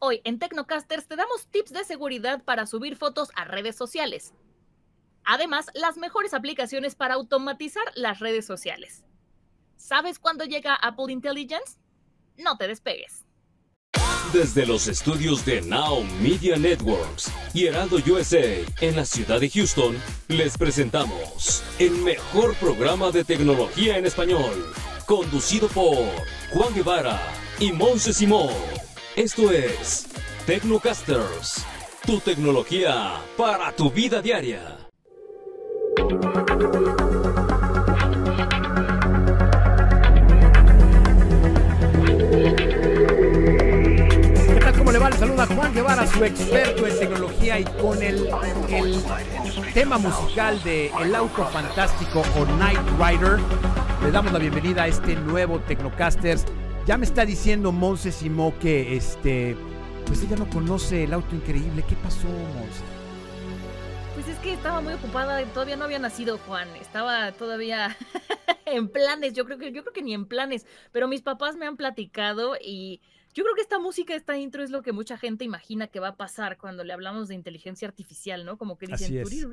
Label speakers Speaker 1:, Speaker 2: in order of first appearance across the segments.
Speaker 1: Hoy en Tecnocasters te damos tips de seguridad para subir fotos a redes sociales. Además, las mejores aplicaciones para automatizar las redes sociales. ¿Sabes cuándo llega Apple Intelligence? No te despegues.
Speaker 2: Desde los estudios de Now Media Networks y Heraldo USA en la ciudad de Houston, les presentamos el mejor programa de tecnología en español, conducido por Juan Guevara y Monse Simón. Esto es Tecnocasters, tu tecnología para tu vida diaria. ¿Qué tal? ¿Cómo le va? Le saluda Juan Guevara, su experto en tecnología y con el, el tema musical de El Auto Fantástico o Night Rider. Le damos la bienvenida a este nuevo Tecnocasters ya me está diciendo Monse Simó que este. Pues ella no conoce el auto increíble. ¿Qué pasó, Monse?
Speaker 1: Pues es que estaba muy ocupada, todavía no había nacido Juan, estaba todavía en planes, yo creo que, yo creo que ni en planes, pero mis papás me han platicado y yo creo que esta música, esta intro es lo que mucha gente imagina que va a pasar cuando le hablamos de inteligencia artificial, ¿no? Como que dicen. Así es.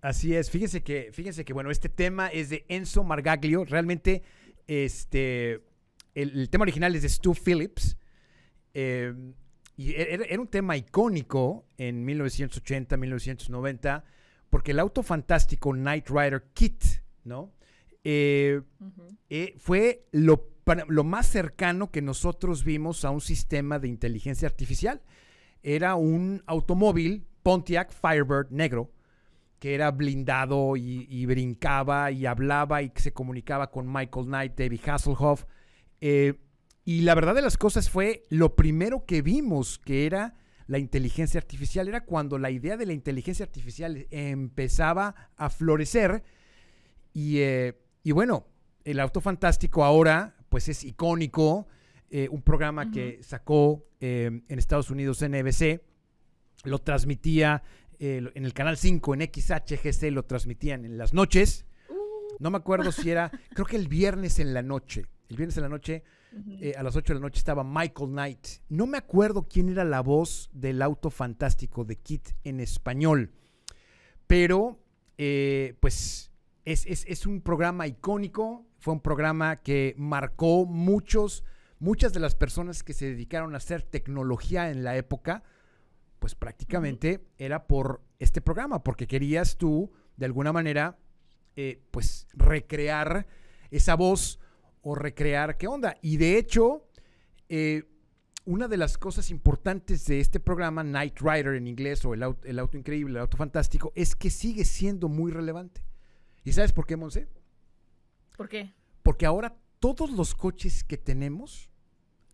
Speaker 2: Así es. Fíjense que, fíjense que bueno, este tema es de Enzo Margaglio. Realmente, este, el, tema original es de Stu Phillips. Eh, y e, era, un tema icónico en 1980, 1990, porque el auto fantástico Knight Rider Kit, ¿no? Eh, eh, fue lo, más cercano que nosotros vimos a un sistema de inteligencia artificial. Era un automóvil Pontiac Firebird negro que era blindado y, y brincaba y hablaba y se comunicaba con Michael Knight, David Hasselhoff. Eh, y la verdad de las cosas fue lo primero que vimos que era la inteligencia artificial, era cuando la idea de la inteligencia artificial empezaba a florecer. Y, eh, bueno, el auto fantástico ahora pues es icónico, eh, un programa que sacó en Estados Unidos NBC, lo transmitía en el canal 5, en XHGC, lo transmitían en las noches. Uh. No me acuerdo si era, creo que el viernes en la noche el viernes de la noche, eh, a las 8 de la noche estaba Michael Knight. No me acuerdo quién era la voz del auto fantástico de Kit en español, pero eh, pues es, un programa icónico, fue un programa que marcó muchos, muchas de las personas que se dedicaron a hacer tecnología en la época, pues prácticamente era por este programa, porque querías tú, de alguna manera, eh, pues recrear esa voz o recrear qué onda. Y de hecho, eh, una de las cosas importantes de este programa, Night Rider en inglés, o el auto, el auto, increíble, el auto fantástico, es que sigue siendo muy relevante. ¿Y sabes por qué, Monse? ¿Por qué? Porque ahora todos los coches que tenemos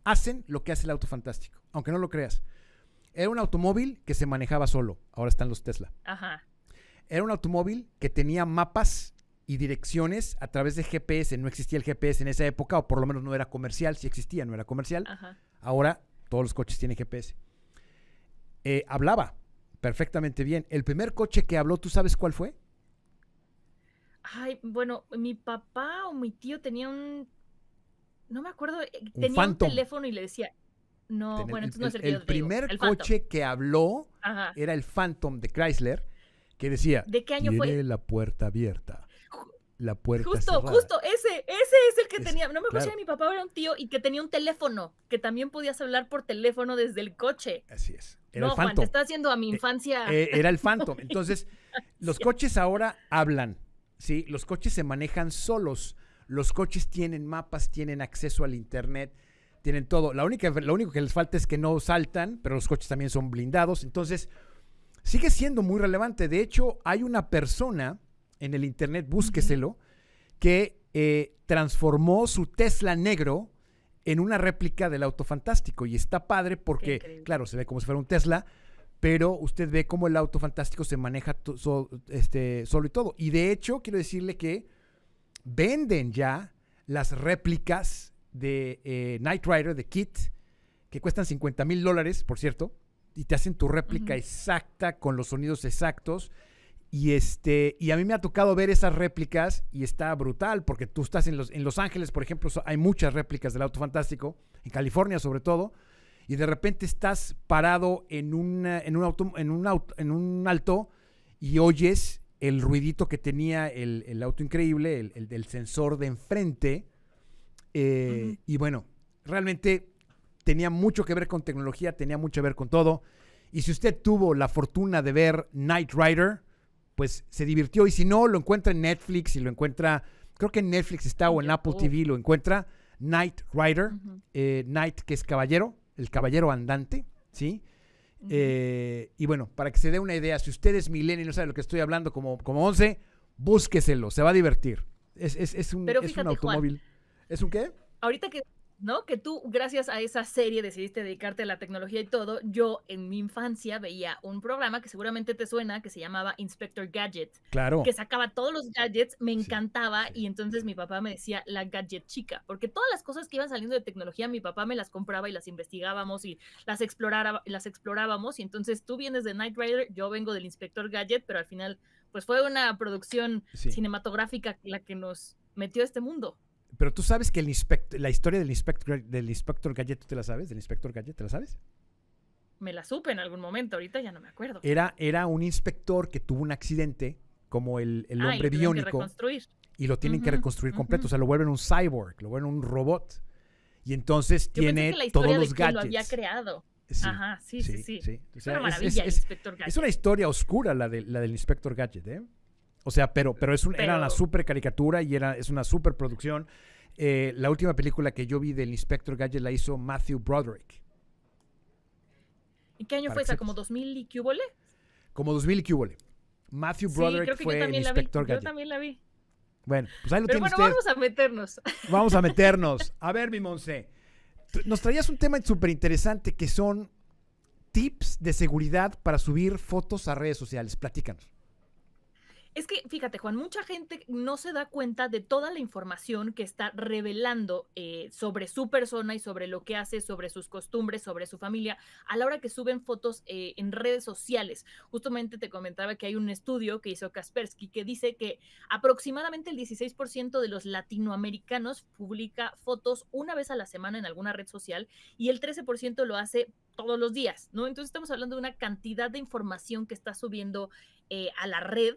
Speaker 2: hacen lo que hace el auto fantástico, aunque no lo creas. Era un automóvil que se manejaba solo, ahora están los Tesla. Ajá. Era un automóvil que tenía mapas y direcciones a través de GPS. No existía el GPS en esa época, o por lo menos no era comercial. Si existía, no era comercial. Ahora todos los coches tienen GPS. Eh, hablaba perfectamente bien. El primer coche que habló, ¿tú sabes cuál fue?
Speaker 1: Ay, bueno, mi papá o mi tío tenía un. No me acuerdo. Eh, tenía un teléfono y le decía. No, bueno, el, no es el, el, el primer coche
Speaker 2: que habló era el Phantom de Chrysler, que decía. ¿De qué año Tiene la puerta abierta la puerta Justo, justo,
Speaker 1: ese, ese es el que tenía. No me acuerdo mi papá era un tío y que tenía un teléfono, que también podías hablar por teléfono desde el coche. Así es. Era no, el Juan, te está haciendo a mi eh, infancia. Eh, era el
Speaker 2: Phantom. Entonces, los coches ahora hablan, ¿sí? Los coches se manejan solos. Los coches tienen mapas, tienen acceso al internet, tienen todo. La única, lo único que les falta es que no saltan, pero los coches también son blindados. Entonces, sigue siendo muy relevante. De hecho, hay una persona en el internet, búsqueselo, que eh, transformó su Tesla negro en una réplica del auto fantástico. Y está padre porque, claro, se ve como si fuera un Tesla, pero usted ve cómo el auto fantástico se maneja este, solo y todo. Y de hecho, quiero decirle que venden ya las réplicas de eh, Knight Rider, de Kit, que cuestan 50 mil dólares, por cierto, y te hacen tu réplica exacta, con los sonidos exactos y, este, y a mí me ha tocado ver esas réplicas y está brutal, porque tú estás en Los, en los Ángeles, por ejemplo, hay muchas réplicas del Auto Fantástico, en California sobre todo, y de repente estás parado en, en, un, auto, en, un, auto, en un alto y oyes el ruidito que tenía el, auto increíble, el, del sensor de enfrente. Eh, y bueno, realmente tenía mucho que ver con tecnología, tenía mucho que ver con todo. Y si usted tuvo la fortuna de ver Knight Rider, pues se divirtió. Y si no, lo encuentra en Netflix y lo encuentra, creo que en Netflix está o en Apple TV lo encuentra. Knight Rider, eh, Knight que es caballero, el caballero andante, ¿sí? Eh, y bueno, para que se dé una idea, si usted es milenio y no sabe lo que estoy hablando como, como búsqueselo, se va a divertir. Es, un, es un automóvil. ¿Es un qué?
Speaker 1: Ahorita que ¿no? Que tú, gracias a esa serie, decidiste dedicarte a la tecnología y todo. Yo, en mi infancia, veía un programa que seguramente te suena, que se llamaba Inspector Gadget. Claro. Que sacaba todos los gadgets, me encantaba, y entonces mi papá me decía la gadget chica, porque todas las cosas que iban saliendo de tecnología, mi papá me las compraba y las investigábamos y las, las explorábamos, y entonces tú vienes de Knight Rider, yo vengo del Inspector Gadget, pero al final, pues fue una producción cinematográfica la que nos metió a este mundo.
Speaker 2: Pero tú sabes que el la historia del inspector, del inspector Gadget, ¿tú te la sabes? ¿Del inspector Gadget, te la sabes?
Speaker 1: Me la supe en algún momento, ahorita ya no me acuerdo.
Speaker 2: Era, era un inspector que tuvo un accidente, como el, el hombre ah, y reconstruir. Y lo tienen que reconstruir completo. O sea, lo vuelven un cyborg, lo vuelven un robot. Y entonces tiene todos los gadgets. Lo había
Speaker 1: creado. Ajá, sí, sí, sí. es,
Speaker 2: una historia oscura la, de, la del inspector Gadget, ¿eh? O sea, pero, pero, era una super caricatura y era, es una super producción. Eh, la última película que yo vi del Inspector Gadget la hizo Matthew Broderick.
Speaker 1: ¿Y qué año fue esa? ¿Como 2000 y cubole?
Speaker 2: Como 2000 y cubole. Matthew Broderick fue el Inspector Gadget. Yo también la vi. Bueno, pues ahí lo Pero bueno, vamos
Speaker 1: a meternos.
Speaker 2: Vamos a meternos. A ver, mi Monse, nos traías un tema súper interesante que son tips de seguridad para subir fotos a redes sociales. Platícanos.
Speaker 1: Es que, fíjate, Juan, mucha gente no se da cuenta de toda la información que está revelando eh, sobre su persona y sobre lo que hace, sobre sus costumbres, sobre su familia, a la hora que suben fotos eh, en redes sociales. Justamente te comentaba que hay un estudio que hizo Kaspersky que dice que aproximadamente el 16% de los latinoamericanos publica fotos una vez a la semana en alguna red social y el 13% lo hace todos los días, ¿no? Entonces estamos hablando de una cantidad de información que está subiendo eh, a la red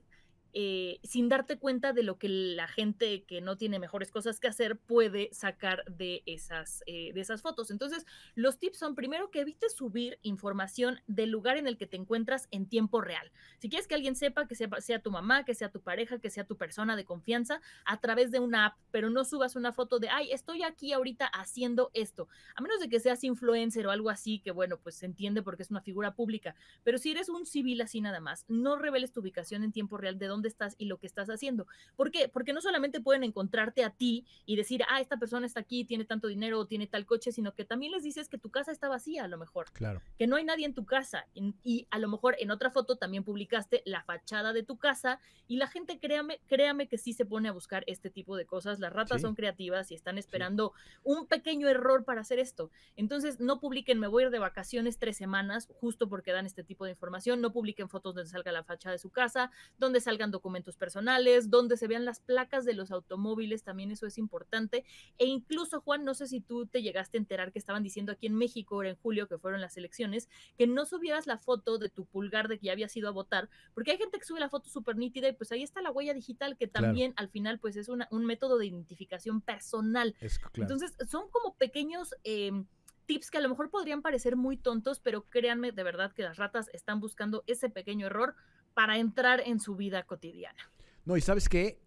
Speaker 1: eh, sin darte cuenta de lo que la gente que no tiene mejores cosas que hacer puede sacar de esas, eh, de esas fotos. Entonces, los tips son primero que evites subir información del lugar en el que te encuentras en tiempo real. Si quieres que alguien sepa, que sea, sea tu mamá, que sea tu pareja, que sea tu persona de confianza, a través de una app, pero no subas una foto de, ay, estoy aquí ahorita haciendo esto, a menos de que seas influencer o algo así, que bueno, pues se entiende porque es una figura pública, pero si eres un civil así nada más, no reveles tu ubicación en tiempo real de dónde estás y lo que estás haciendo. ¿Por qué? Porque no solamente pueden encontrarte a ti y decir, ah, esta persona está aquí, tiene tanto dinero tiene tal coche, sino que también les dices que tu casa está vacía a lo mejor. Claro. Que no hay nadie en tu casa. Y, a lo mejor en otra foto también publicaste la fachada de tu casa y la gente, créame, créame que sí se pone a buscar este tipo de cosas. Las ratas son creativas y están esperando un pequeño error para hacer esto. Entonces, no publiquen, me voy a ir de vacaciones tres semanas, justo porque dan este tipo de información. No publiquen fotos donde salga la fachada de su casa, donde salga documentos personales, donde se vean las placas de los automóviles, también eso es importante. E incluso, Juan, no sé si tú te llegaste a enterar que estaban diciendo aquí en México, en julio, que fueron las elecciones, que no subieras la foto de tu pulgar de que ya habías ido a votar, porque hay gente que sube la foto súper nítida y pues ahí está la huella digital, que también al final pues es un método de identificación personal. Entonces, son como pequeños... Em, tips que a lo mejor podrían parecer muy tontos, pero créanme de verdad que las ratas están buscando ese pequeño error para entrar en su vida cotidiana.
Speaker 2: No, y sabes que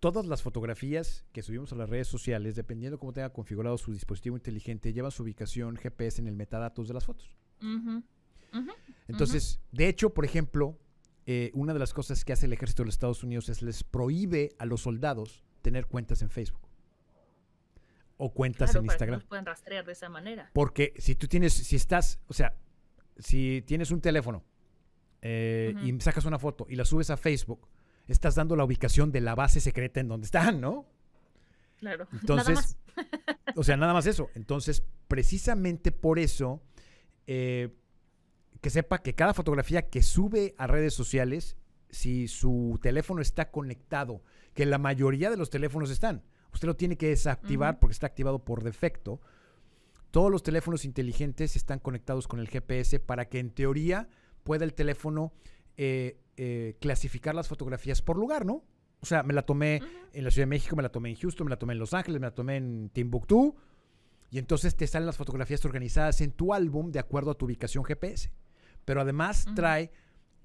Speaker 2: todas las fotografías que subimos a las redes sociales, dependiendo cómo tenga configurado su dispositivo inteligente, llevan su ubicación GPS en el metadatos de las fotos. Entonces, de hecho, por ejemplo, eh, una de las cosas que hace el ejército de los Estados Unidos es les prohíbe a los soldados tener cuentas en Facebook o cuentas en Instagram. que nos puedan rastrear de esa manera. Porque si tú tienes, si estás, o sea, si tienes un teléfono eh, y sacas una foto y la subes a Facebook, estás dando la ubicación de la base secreta en donde están, ¿no? Claro. Entonces, o sea, nada más eso. Entonces, precisamente por eso, eh, que sepa que cada fotografía que sube a redes sociales, si su teléfono está conectado, que la mayoría de los teléfonos están, Usted lo tiene que desactivar porque está activado por defecto. Todos los teléfonos inteligentes están conectados con el GPS para que en teoría pueda el teléfono eh, eh, clasificar las fotografías por lugar, ¿no? O sea, me la tomé en la Ciudad de México, me la tomé en Houston, me la tomé en Los Ángeles, me la tomé en Timbuktu. Y entonces te salen las fotografías organizadas en tu álbum de acuerdo a tu ubicación GPS. Pero además trae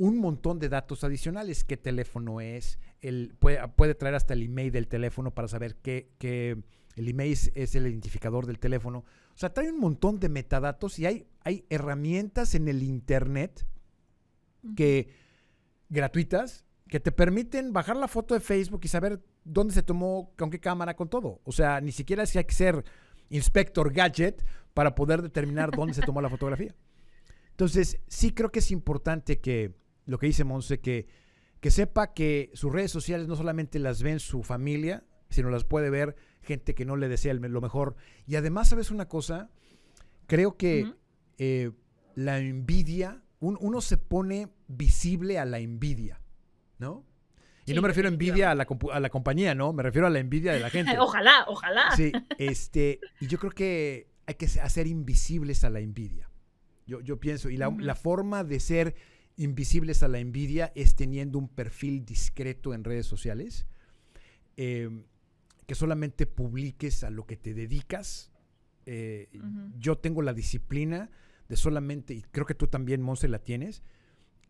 Speaker 2: un montón de datos adicionales, qué teléfono es, el, puede, puede, traer hasta el email del teléfono para saber qué, el email es, el identificador del teléfono. O sea, trae un montón de metadatos y hay, hay herramientas en el Internet que, gratuitas que te permiten bajar la foto de Facebook y saber dónde se tomó, con qué cámara, con todo. O sea, ni siquiera si hay que ser inspector gadget para poder determinar dónde se tomó la fotografía. Entonces, sí creo que es importante que lo que dice Monse, que, que sepa que sus redes sociales no solamente las ven su familia, sino las puede ver gente que no le desea lo mejor. Y además, ¿sabes una cosa? Creo que eh, la envidia, uno se pone visible a la envidia, ¿no? Y no me refiero a envidia a la, compañía, ¿no? Me refiero a la envidia de la gente. ojalá,
Speaker 1: ojalá. Sí,
Speaker 2: este, y yo creo que hay que hacer invisibles a la envidia. Yo, pienso, y la, la forma de ser invisibles a la envidia es teniendo un perfil discreto en redes sociales, em, que solamente publiques a lo que te dedicas. Eh, yo tengo la disciplina de solamente, y creo que tú también, Monse, la tienes,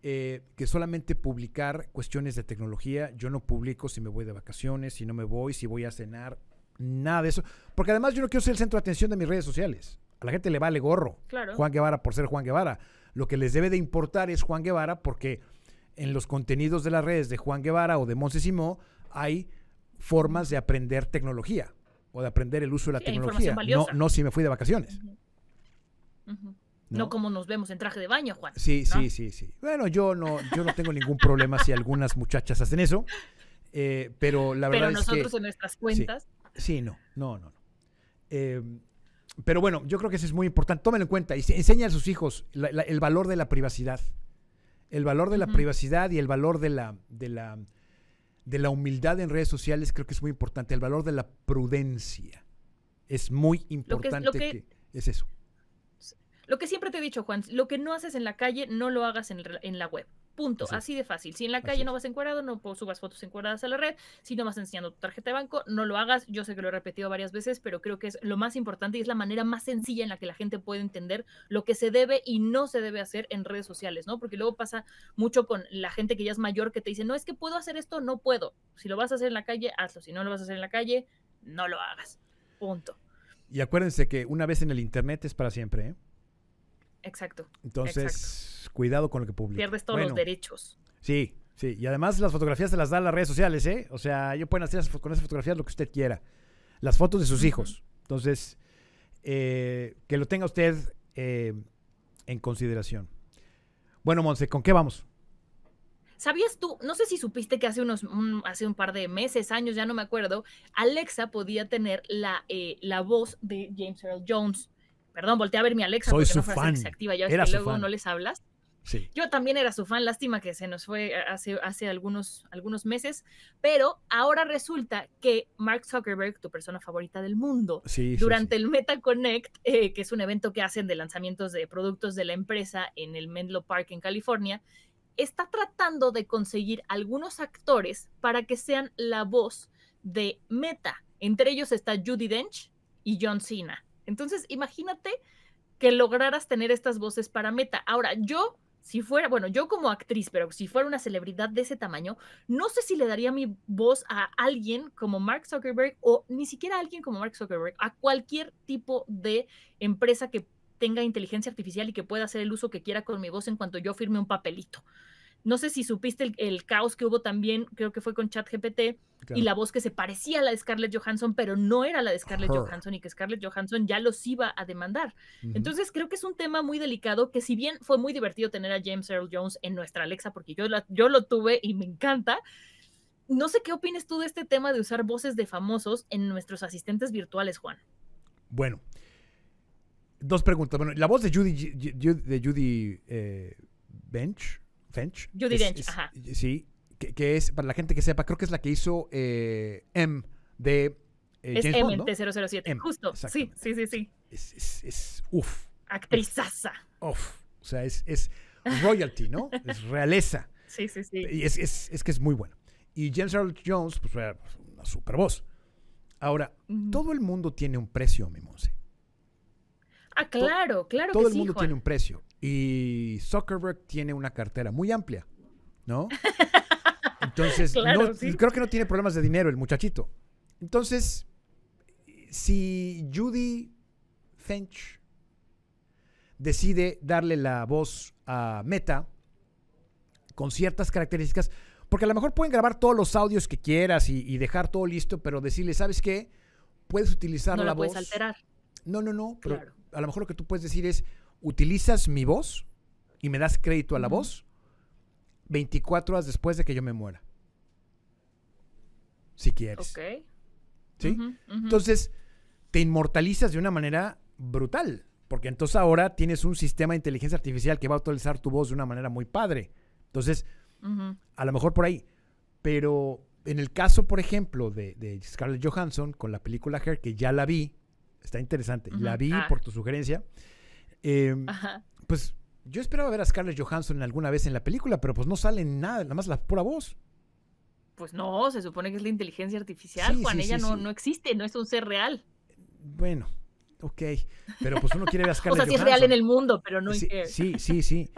Speaker 2: eh, que solamente publicar cuestiones de tecnología. Yo no publico si me voy de vacaciones, si no me voy, si voy a cenar, nada de eso. Porque además yo no quiero ser el centro de atención de mis redes sociales. A la gente le vale gorro. Juan Guevara por ser Juan Guevara. Lo que les debe de importar es Juan Guevara porque en los contenidos de las redes de Juan Guevara o de Monse Simó hay formas de aprender tecnología o de aprender el uso de la tecnología. No, no si me fui de vacaciones. ¿No?
Speaker 1: como nos vemos en traje de baño, Juan. Sí, sí, sí,
Speaker 2: sí. Bueno, yo no, yo no tengo ningún problema si algunas muchachas hacen eso, eh, pero la verdad es que... Pero nosotros en nuestras cuentas... Sí, no, no, no. no. Eh, pero bueno, yo creo que eso es muy importante. Tómenlo en cuenta y enseña a sus hijos el valor de la privacidad. El valor de la privacidad y el valor de la, de la, de, la, humildad en redes sociales creo que es muy importante. El valor de la prudencia. Es muy importante es eso.
Speaker 1: Lo que siempre te he dicho, Juan, lo que no haces en la calle, no lo hagas en la web. Punto, así, de fácil. Si en la calle no vas encuadrado, no subas fotos encuadradas a la red. Si no vas enseñando tu tarjeta de banco, no lo hagas. Yo sé que lo he repetido varias veces, pero creo que es lo más importante y es la manera más sencilla en la que la gente puede entender lo que se debe y no se debe hacer en redes sociales, ¿no? Porque luego pasa mucho con la gente que ya es mayor que te dice, no, es que puedo hacer esto, no puedo. Si lo vas a hacer en la calle, hazlo. Si no lo vas a hacer en la calle, no lo hagas. Punto.
Speaker 2: Y acuérdense que una vez en el Internet es para siempre, ¿eh?
Speaker 1: Exacto. Entonces cuidado con lo que publica. Pierdes todos los derechos.
Speaker 2: Sí, sí. Y además las fotografías se las dan las redes sociales, ¿eh? O sea, yo pueden hacer con esas fotografías lo que usted quiera. Las fotos de sus hijos. Entonces, eh, que lo tenga usted eh, en consideración. Bueno, Monse, ¿con qué vamos?
Speaker 1: ¿Sabías tú? No sé si supiste que hace unos, un, hace un par de meses, años, ya no me acuerdo, Alexa podía tener la, eh, la voz de James Earl Jones. Perdón, volteé a ver mi Alexa Soy porque su no fan. se activa, ya ves que luego no les hablas. Yo también era su fan, lástima que se nos fue hace, hace algunos, algunos meses, pero ahora resulta que Mark Zuckerberg, tu persona favorita del mundo, durante el Meta Connect, eh, que es un evento que hacen de lanzamientos de productos de la empresa en el Menlo Park en California, está tratando de conseguir algunos actores para que sean la voz de Meta. Entre ellos está Judy Dench y John Cena. Entonces, imagínate que lograras tener estas voces para Meta. Ahora, yo si fuera, bueno, yo como actriz, pero si fuera una celebridad de ese tamaño, no sé si le daría mi voz a alguien como Mark Zuckerberg o ni siquiera a alguien como Mark Zuckerberg, a cualquier tipo de empresa que tenga inteligencia artificial y que pueda hacer el uso que quiera con mi voz en cuanto yo firme un papelito. No sé si supiste el, caos que hubo también, creo que fue con ChatGPT, y la voz que se parecía a la de Scarlett Johansson, pero no era la de Scarlett Johansson y que Scarlett Johansson ya los iba a demandar. Entonces creo que es un tema muy delicado que si bien fue muy divertido tener a James Earl Jones en nuestra Alexa, porque yo, yo lo tuve y me encanta, no sé qué opinas tú de este tema de usar voces de famosos en nuestros asistentes virtuales, Juan.
Speaker 2: Bueno, dos preguntas. Bueno, la voz de Judy, de Judy eh, Bench Finch. Judy Dench, ajá. Sí, que, es, para la gente que sepa, creo que es la que hizo eh, M de eh, es James Bond, 007. M, Justo, sí, sí, sí, sí. Es, es, uf. Actrizaza. Uf. O sea, es, es royalty, ¿no? es realeza. Sí,
Speaker 1: sí, sí. Y es, es,
Speaker 2: es, que es muy bueno. Y James Earl Jones, pues fue una super voz. Ahora, todo el mundo tiene un precio, mi Monse.
Speaker 1: Ah, claro, claro. Todo el mundo tiene un
Speaker 2: precio. Y Zuckerberg tiene una cartera muy amplia, ¿no? Entonces, creo que no tiene problemas de dinero el muchachito. Entonces, si Judy Finch decide darle la voz a Meta con ciertas características, porque a lo mejor pueden grabar todos los audios que quieras y, dejar todo listo, pero decirle, ¿sabes qué? Puedes utilizar la voz. Puedes alterar. No, no, no. Pero a lo mejor lo que tú puedes decir es, utilizas mi voz y me das crédito a la voz 24 horas después de que yo me muera. Si quieres. Ok. ¿Sí? Entonces, te inmortalizas de una manera brutal. Porque entonces ahora tienes un sistema de inteligencia artificial que va a utilizar tu voz de una manera muy padre. Entonces, a lo mejor por ahí. Pero en el caso, por ejemplo, de, de, Scarlett Johansson con la película Her, que ya la vi, está interesante, la vi ah. por tu sugerencia. Em, pues yo esperaba ver a Scarlett Johansson alguna vez en la película, pero pues no sale nada, nada más la pura voz.
Speaker 1: Pues no, se supone que es la inteligencia artificial, Juan. ella no, existe, no es un ser real.
Speaker 2: Bueno, ok. Pero pues uno quiere ver a Scarlett Johansson o sea, es real en el
Speaker 1: mundo, pero no en Sí,
Speaker 2: sí, sí.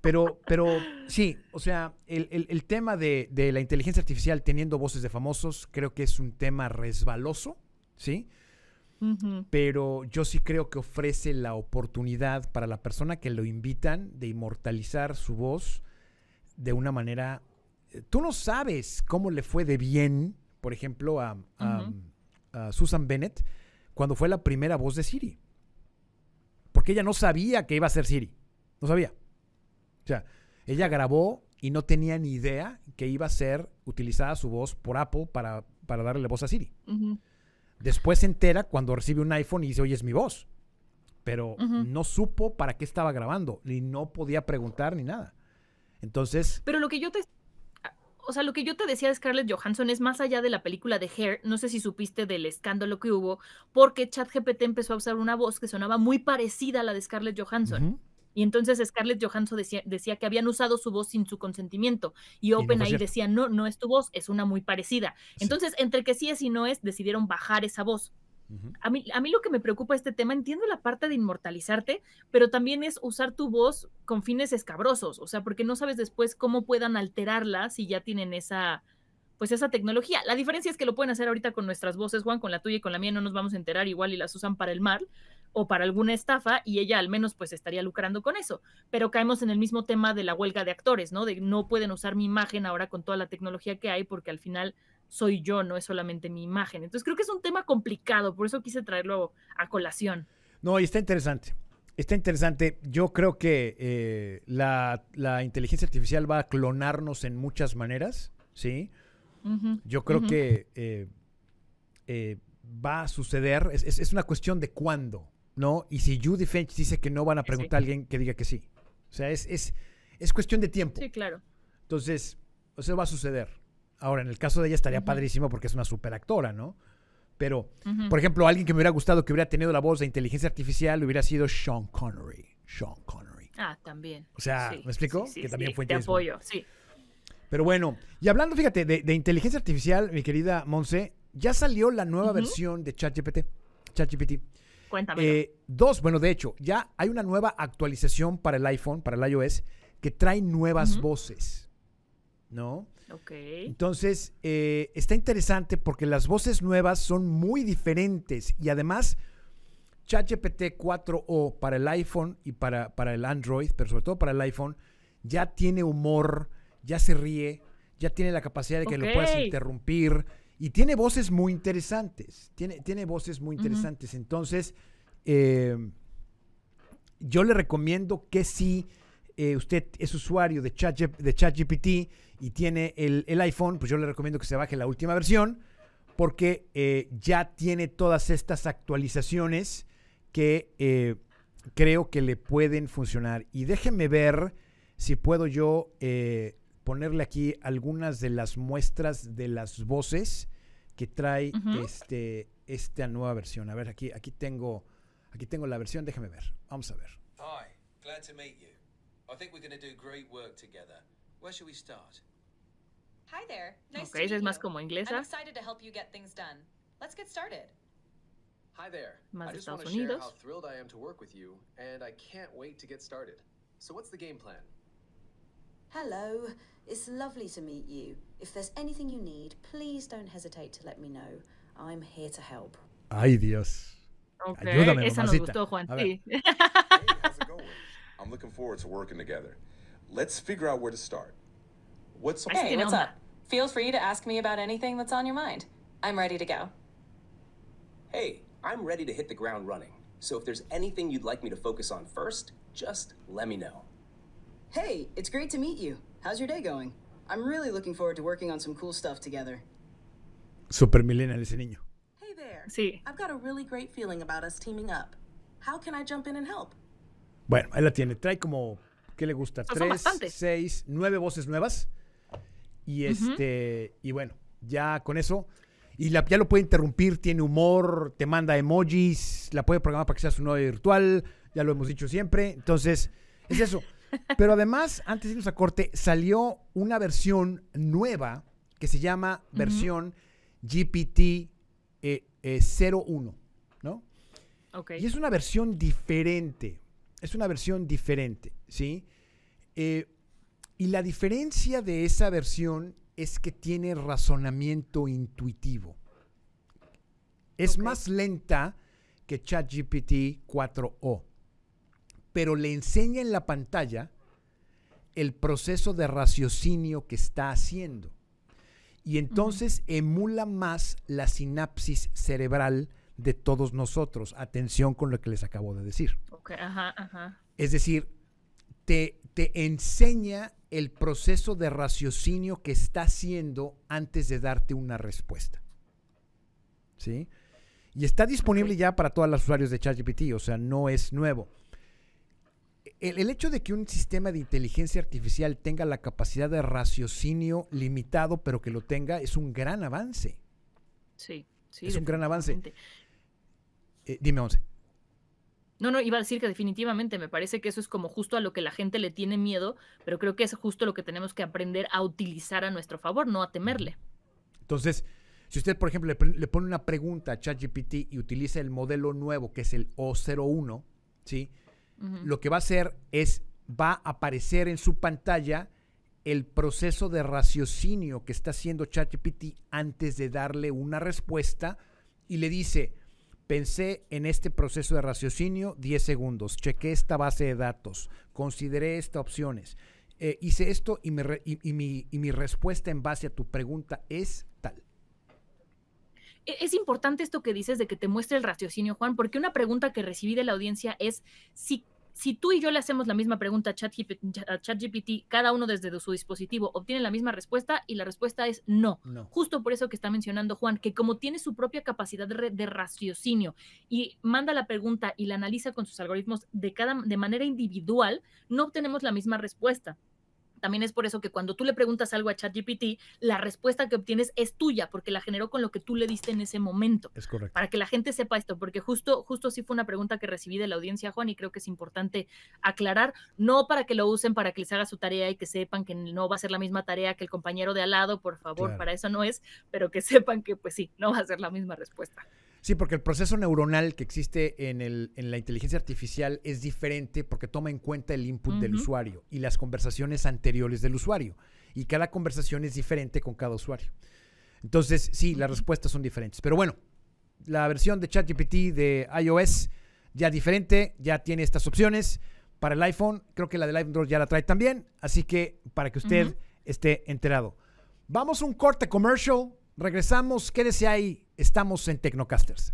Speaker 2: Pero, pero sí, o sea, el, tema de, de, la inteligencia artificial teniendo voces de famosos creo que es un tema resbaloso, ¿sí? sí pero yo sí creo que ofrece la oportunidad para la persona que lo invitan de inmortalizar su voz de una manera... Eh, tú no sabes cómo le fue de bien, por ejemplo, a, Susan Bennett cuando fue la primera voz de Siri. Porque ella no sabía que iba a ser Siri. No sabía. O sea, ella grabó y no tenía ni idea que iba a ser utilizada su voz por Apple para, darle voz a Siri. Después se entera cuando recibe un iPhone y dice, oye, es mi voz. Pero no supo para qué estaba grabando y no podía preguntar ni nada. Entonces...
Speaker 1: Pero lo que yo te... O sea, lo que yo te decía de Scarlett Johansson es más allá de la película de Hair, no sé si supiste del escándalo que hubo, porque ChatGPT empezó a usar una voz que sonaba muy parecida a la de Scarlett Johansson. Y entonces Scarlett Johansson decía, decía, que habían usado su voz sin su consentimiento. Y Open decía, no, no es tu voz, es una muy parecida. Entonces, entre que sí es y no es, decidieron bajar esa voz. a, mí, a mí lo que me preocupa este tema, entiendo la parte de inmortalizarte, pero también es usar tu voz con fines escabrosos, o sea, porque no sabes después cómo puedan alterarla si ya tienen esa, pues esa tecnología. La diferencia es que lo pueden hacer ahorita con nuestras voces, Juan, con la tuya y con la mía no nos vamos a enterar igual y las usan para el mal o para alguna estafa y ella al menos pues estaría lucrando con eso. Pero caemos en el mismo tema de la huelga de actores, ¿no? De no pueden usar mi imagen ahora con toda la tecnología que hay porque al final soy yo, no es solamente mi imagen. Entonces creo que es un tema complicado, por eso quise traerlo a colación.
Speaker 2: No, y está interesante. Está interesante. Yo creo que eh, la, inteligencia artificial va a clonarnos en muchas maneras, ¿sí? sí yo creo que eh, eh, va a suceder, es, una cuestión de cuándo, ¿no? Y si Judy Finch dice que no, van a preguntar a alguien que diga que sí. O sea, es, es, cuestión de tiempo. Sí, claro. Entonces, eso va a suceder. Ahora, en el caso de ella estaría padrísimo porque es una superactora, ¿no? Pero, por ejemplo, alguien que me hubiera gustado que hubiera tenido la voz de inteligencia artificial hubiera sido Sean Connery. Sean Connery.
Speaker 1: Ah, también.
Speaker 2: O sea, ¿me explico? Sí, que también fue Te apoyo, sí. Pero bueno, y hablando, fíjate, de, inteligencia artificial, mi querida Monse, ya salió la nueva versión de ChatGPT. ChatGPT. Cuéntame. Eh, dos, bueno, de hecho, ya hay una nueva actualización para el iPhone, para el iOS, que trae nuevas voces. ¿No? Ok. Entonces, eh, está interesante porque las voces nuevas son muy diferentes y además. ChatGPT 4O para el iPhone y para, para el Android, pero sobre todo para el iPhone, ya tiene humor, ya se ríe, ya tiene la capacidad de que lo puedas interrumpir y tiene voces muy interesantes. Tiene, tiene voces muy interesantes. Entonces, eh, yo le recomiendo que si eh, usted es usuario de, de ChatGPT y tiene el, el, iPhone, pues yo le recomiendo que se baje la última versión porque eh, ya tiene todas estas actualizaciones que creo que le pueden funcionar. Y déjenme ver si puedo yo ponerle aquí algunas de las muestras de las voces que trae uh -huh. este, esta nueva versión. A ver, aquí, aquí, tengo, aquí tengo la versión, déjame ver. Vamos a ver. Hi, glad to meet you. I think we're going to do great work together. Where should we start? Hi
Speaker 1: there. Nice okay, to es más como inglesa. I'm excited to help you get things done. Let's get started. Hi there. Más I just Estados want to Unidos. share how thrilled I am to work with you and I can't wait to get started. So what's the game plan? Hello, it's lovely to meet you. If there's anything you need, please don't hesitate to let me know. I'm here to help.
Speaker 2: Ay, Dios. Okay. Ayúdame, Esa nos gustó, Juan. Sí. hey, how's it going? I'm looking forward to working together. Let's figure out where to start. What's Hey, what's up?
Speaker 1: Feel free to ask me about anything that's on your mind. I'm ready to go. Hey, I'm ready to hit the ground running. So if there's anything you'd like me to focus on first, just let me know. Hey, it's great to meet you. How's your day going? I'm really looking forward to working on some cool stuff together.
Speaker 2: Super millennial ese niño.
Speaker 1: Hey there. Sí. I've got a really great feeling about us teaming up. How can I jump in and help?
Speaker 2: Bueno, ahí la tiene. Trae como ¿qué le gusta? Tres, seis, nueve voces nuevas. Y este, y bueno, ya con eso. Y la, ya lo puede interrumpir, tiene humor, te manda emojis, la puede programar para que sea su novia virtual, ya lo hemos dicho siempre. Entonces, es eso. Pero además, antes de irnos a corte, salió una versión nueva que se llama versión GPT 01, eh, eh, ¿no? Okay. Y es una versión diferente. Es una versión diferente, ¿sí? Eh, y la diferencia de esa versión es que tiene razonamiento intuitivo. Es más lenta que ChatGPT 4O pero le enseña en la pantalla el proceso de raciocinio que está haciendo. Y entonces emula más la sinapsis cerebral de todos nosotros. Atención con lo que les acabo de decir. Es decir, te, te enseña el proceso de raciocinio que está haciendo antes de darte una respuesta. ¿Sí? Y está disponible ya para todos los usuarios de ChatGPT, o sea, no es nuevo el, hecho de que un sistema de inteligencia artificial tenga la capacidad de raciocinio limitado, pero que lo tenga, es un gran avance.
Speaker 1: Sí, sí. Es un gran avance. Eh, dime, Once. No, no, iba a decir que definitivamente me parece que eso es como justo a lo que la gente le tiene miedo, pero creo que es justo lo que tenemos que aprender a utilizar a nuestro favor, no
Speaker 2: a temerle. Entonces, si usted, por ejemplo, le pone una pregunta a ChatGPT y utiliza el modelo nuevo, que es el O01, ¿sí? lo que va a hacer es, va a aparecer en su pantalla el proceso de raciocinio que está haciendo ChatGPT antes de darle una respuesta y le dice, pensé en este proceso de raciocinio 10 segundos, chequé esta base de datos, consideré estas opciones, eh, hice esto y mi, y mi respuesta en base a tu pregunta es tal.
Speaker 1: E, es importante esto que dices de que te muestre el raciocinio, Juan, porque una pregunta que recibí de la audiencia es si si tú y yo le hacemos la misma pregunta a ChatGPT, cada uno desde su dispositivo obtiene la misma respuesta y la respuesta es no. Justo por eso que está mencionando Juan, que como tiene su propia capacidad de, de, raciocinio y manda la pregunta y la analiza con sus algoritmos de, cada, de manera individual, no obtenemos la misma respuesta. También es por eso que cuando tú le preguntas algo a ChatGPT, la respuesta que obtienes es tuya, porque la generó con lo que tú le diste en ese momento. Es correcto. Para que la gente sepa esto, porque justo, justo sí fue una pregunta que recibí de la audiencia, Juan, y creo que es importante aclarar, no para que lo usen para que les haga su tarea y que sepan que no va a ser la misma tarea que el compañero de al lado, por favor, para eso no es, pero que sepan que pues sí, no va a ser la misma respuesta.
Speaker 2: Sí, porque el proceso neuronal que existe en, el, en la inteligencia artificial es diferente porque toma en cuenta el input del usuario y las conversaciones anteriores del usuario. Y cada conversación es diferente con cada usuario. Entonces, sí, las respuestas son diferentes. Pero bueno, la versión de ChatGPT de iOS ya diferente, ya tiene estas opciones. Para el iPhone, creo que la del Android ya la trae también, así que para que usted esté enterado. Vamos a un corte comercial. Regresamos, quédese ahí, estamos en Tecnocasters.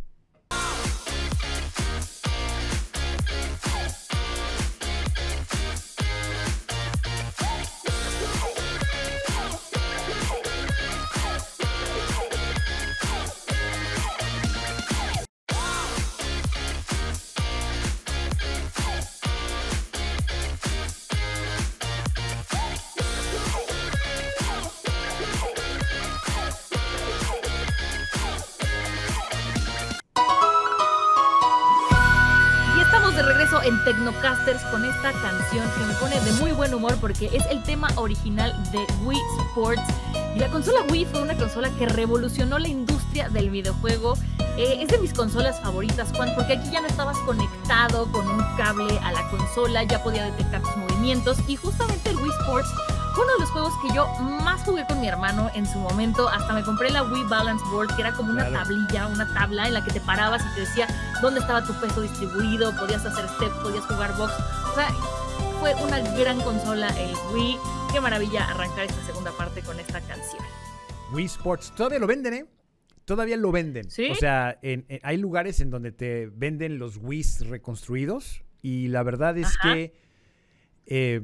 Speaker 1: que es el tema original de Wii Sports. Y la consola Wii fue una consola que revolucionó la industria del videojuego. Eh, es de mis consolas favoritas, Juan, porque aquí ya no estabas conectado con un cable a la consola, ya podía detectar tus movimientos y justamente el Wii Sports fue uno de los juegos que yo más jugué con mi hermano en su momento. Hasta me compré la Wii Balance Board, que era como una tablilla, una tabla en la que te parabas y te decía dónde estaba tu peso distribuido, podías hacer step, podías jugar box. O sea, fue una gran consola el Wii. Qué maravilla arrancar esta segunda parte con esta canción.
Speaker 2: Wii Sports, todavía lo venden, ¿eh? Todavía lo venden. O sea, hay lugares en donde te venden los Wii reconstruidos y la verdad es que eh,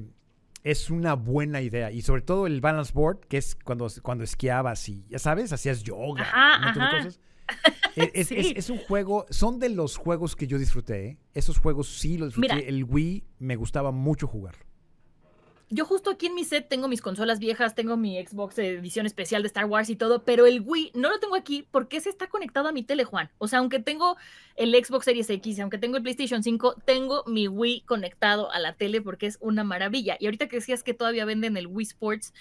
Speaker 2: es una buena idea. Y sobre todo el balance board, que es cuando, cuando esquiabas y, ya sabes, hacías yoga, un cosas. Es, un juego, son de los juegos que yo disfruté. ¿eh? Esos juegos sí los disfruté. el Wii me gustaba mucho jugar.
Speaker 1: Yo justo aquí en mi set tengo mis consolas viejas, tengo mi Xbox edición especial de Star Wars y todo, pero el Wii no lo tengo aquí porque se está conectado a mi tele, Juan. O sea, aunque tengo el Xbox Series X, aunque tengo el PlayStation 5, tengo mi Wii conectado a la tele porque es una maravilla. Y ahorita que decías que todavía venden el Wii Sports,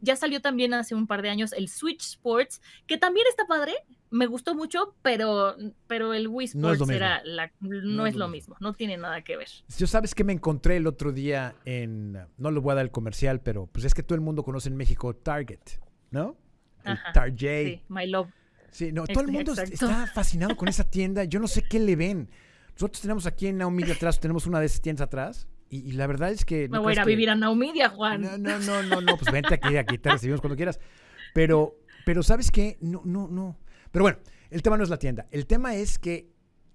Speaker 1: ya salió también hace un par de años el Switch Sports, que también está padre, me gustó mucho, pero, pero el Wii no, es lo, mismo. no tiene nada que ver.
Speaker 2: Yo sabes que me encontré el otro día en, no lo voy a dar el comercial, pero pues es que todo el mundo conoce en México Target, ¿no? Target. Sí, My Love. Sí, no, todo el mundo está fascinado con esa tienda. Yo no sé qué le ven. Nosotros tenemos aquí en Naomidia atrás, tenemos una de esas tiendas atrás. Y, la verdad es que... Me voy a ir a vivir a
Speaker 1: Naumidia, Juan. No, no, no, no, pues vente
Speaker 2: aquí, aquí te recibimos cuando quieras. Pero, pero ¿sabes qué? No, no, no. Pero bueno, el tema no es la tienda. El tema es que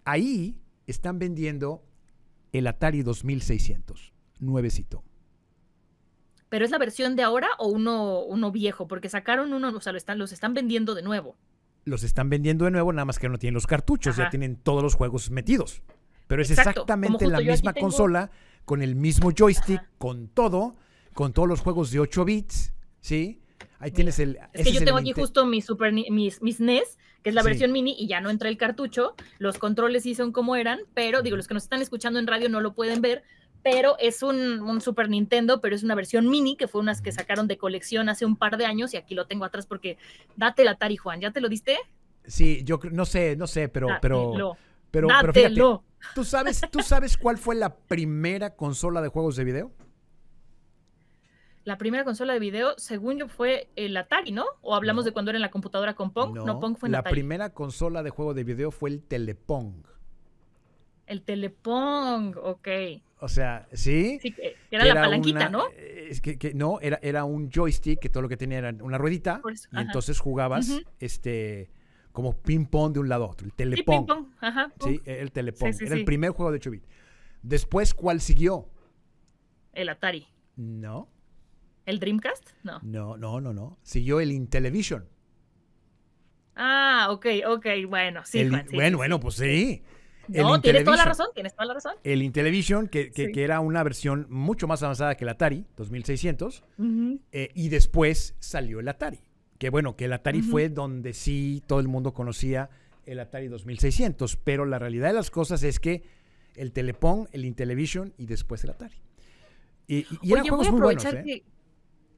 Speaker 2: ahí están vendiendo el Atari 2600, nuevecito.
Speaker 1: ¿Pero es la versión de ahora o uno, viejo? Porque sacaron uno, o sea, están, los están vendiendo de nuevo.
Speaker 2: Los están vendiendo de nuevo, nada más que no tienen los cartuchos, ya tienen todos los juegos metidos. Pero es exactamente la misma consola, con el mismo joystick, con todo, con todos los juegos de 8 bits, ¿sí? Ahí tienes el... Es que yo tengo aquí justo
Speaker 1: mi super, mis NES es la versión mini y ya no entra el cartucho. Los controles sí son como eran, pero digo, los que nos están escuchando en radio no lo pueden ver, pero es un, Super Nintendo, pero es una versión mini, que fue unas que sacaron de colección hace un par de años y aquí lo tengo atrás porque date la Atari, Juan, ¿ya te lo diste?
Speaker 2: Sí, yo no sé, no sé, pero... pero... Pero, fíjate, ¿tú sabes, ¿tú sabes cuál fue la primera consola de juegos de video?
Speaker 1: la primera consola de video, según yo, fue el Atari, ¿no? O hablamos de cuando era en la computadora con Pong. No, Pong fue en la primera
Speaker 2: consola de juego de video fue el Telepong.
Speaker 1: El Telepong, ok.
Speaker 2: O sea, sí.
Speaker 1: era, la palanquita, ¿no?
Speaker 2: Eh, es que, no, era, era un joystick que todo lo que tenía era una ruedita. y entonces jugabas este como ping-pong de un lado a otro. El telepong. Sí,
Speaker 1: -pong. Ajá, sí
Speaker 2: el telepong. era el primer juego de Chubit. Después, ¿cuál siguió? El Atari. No.
Speaker 1: ¿El Dreamcast? No.
Speaker 2: No, no, no, no. Siguió el Intellivision.
Speaker 1: Ah, ok, ok, bueno, sí. bueno, bueno, pues sí. No, tienes toda la razón, tienes toda la razón. El
Speaker 2: Intellivision, que, era una versión mucho más avanzada que el Atari, 2600, eh, y después salió el Atari. Que bueno, que el Atari fue donde sí todo el mundo conocía el Atari 2600, pero la realidad de las cosas es que el Telepon, el Intellivision y después el Atari. Y, eran juegos muy buenos, ¿eh? que...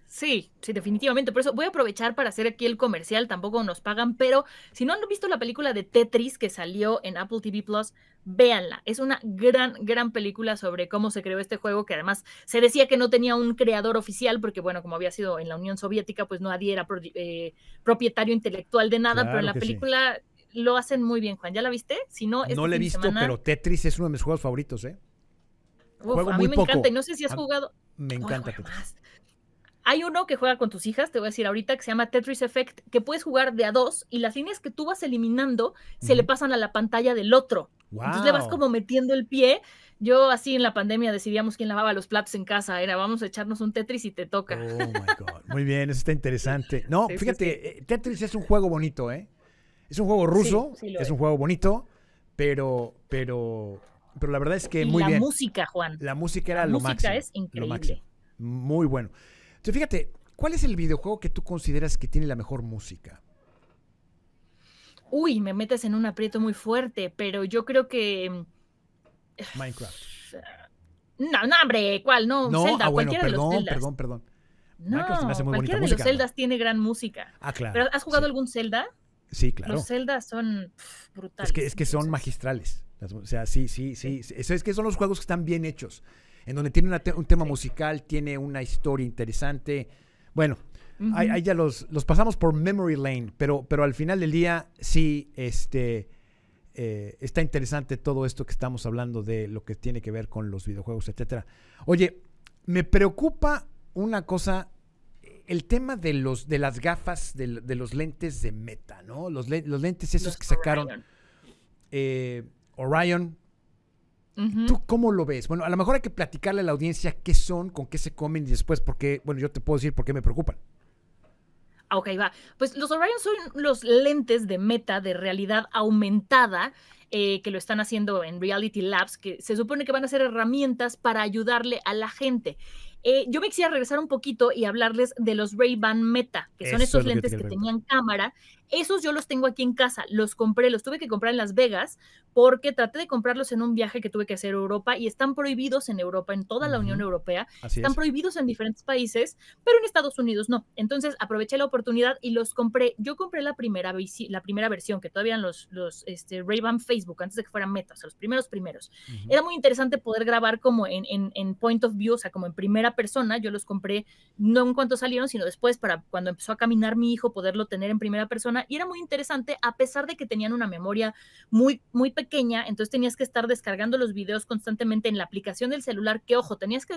Speaker 1: Sí, sí, definitivamente. Por eso voy a aprovechar para hacer aquí el comercial, tampoco nos pagan, pero si no han visto la película de Tetris que salió en Apple TV Plus, véanla. Es una gran, gran película sobre cómo se creó este juego, que además se decía que no tenía un creador oficial, porque bueno, como había sido en la Unión Soviética, pues nadie era eh, propietario intelectual de nada, pero en la película lo hacen muy bien, Juan. ¿Ya la viste? Si no, no la he visto, pero
Speaker 2: Tetris es uno de mis juegos favoritos, ¿eh? a mí me encanta y no sé si has jugado. Me encanta. Tetris.
Speaker 1: Hay uno que juega con tus hijas, te voy a decir ahorita, que se llama Tetris Effect, que puedes jugar de a dos y las líneas que tú vas eliminando se le pasan a la pantalla del otro.
Speaker 2: Entonces le vas como
Speaker 1: metiendo el pie. Yo así en la pandemia decidíamos quién lavaba los platos en casa. Era vamos a echarnos un Tetris y te toca. Oh my God.
Speaker 2: Muy bien, eso está interesante. No, fíjate, eh, Tetris es un juego bonito, ¿eh? Es un juego ruso, es, un juego bonito, pero, pero, pero la verdad es que muy la bien. La música, Juan. La música era la música es increíble. Muy bueno. Entonces, fíjate, ¿cuál es el videojuego que tú consideras que tiene la mejor música?
Speaker 1: Uy, me metes en un aprieto muy fuerte, pero yo creo que.
Speaker 2: Mm, Minecraft.
Speaker 1: No, no, hombre, ¿cuál? No, no Zelda, ah, bueno, cualquiera perdón, de los Zeldas. Perdón, perdón.
Speaker 2: No, Minecraft me hace muy cualquiera de los Zeldas
Speaker 1: tiene gran música. Ah, claro. has jugado algún Zelda? Sí, claro. Los Zeldas son brutales. Es
Speaker 2: que, son magistrales. O sea, sí, sí, sí, sí. Eso es que son los juegos que están bien hechos en donde tiene un tema musical, tiene una historia interesante. Bueno, ahí, ya los, pasamos por Memory Lane, pero, pero al final del día sí este, eh, está interesante todo esto que estamos hablando de lo que tiene que ver con los videojuegos, etc. Oye, me preocupa una cosa el tema de los de las gafas de, los lentes de meta no los, lentes esos que sacaron Orion eh, ¿Tú cómo lo ves? Bueno, a lo mejor hay que platicarle a la audiencia qué son, con qué se comen y después, por qué, bueno, yo te puedo decir por qué me preocupan.
Speaker 1: Ah, ok, va. Pues los Orion son los lentes de meta de realidad aumentada eh, que lo están haciendo en Reality Labs, que se supone que van a ser herramientas para ayudarle a la gente. Eh, yo me quisiera regresar un poquito y hablarles de los Ray-Ban Meta, que son esos lentes que, que tenían cámara esos yo los tengo aquí en casa, los compré, los tuve que comprar en Las Vegas porque traté de comprarlos en un viaje que tuve que hacer a Europa y están prohibidos en Europa, en toda la Unión Europea, están prohibidos en diferentes países, pero en Estados Unidos no. Entonces aproveché la oportunidad y los compré. Yo compré la primera, versión, que todavía eran los, los este, Ray-Ban Facebook, antes de que fueran metas los primeros primeros. Era muy interesante poder grabar como en, en point of view, o sea, como en primera persona. Yo los compré no en cuanto salieron, sino después para cuando empezó a caminar mi hijo, poderlo tener en primera persona y era muy interesante a pesar de que tenían una memoria muy, muy pequeña, entonces tenías que estar descargando los videos constantemente en la aplicación del celular, que ojo, tenías que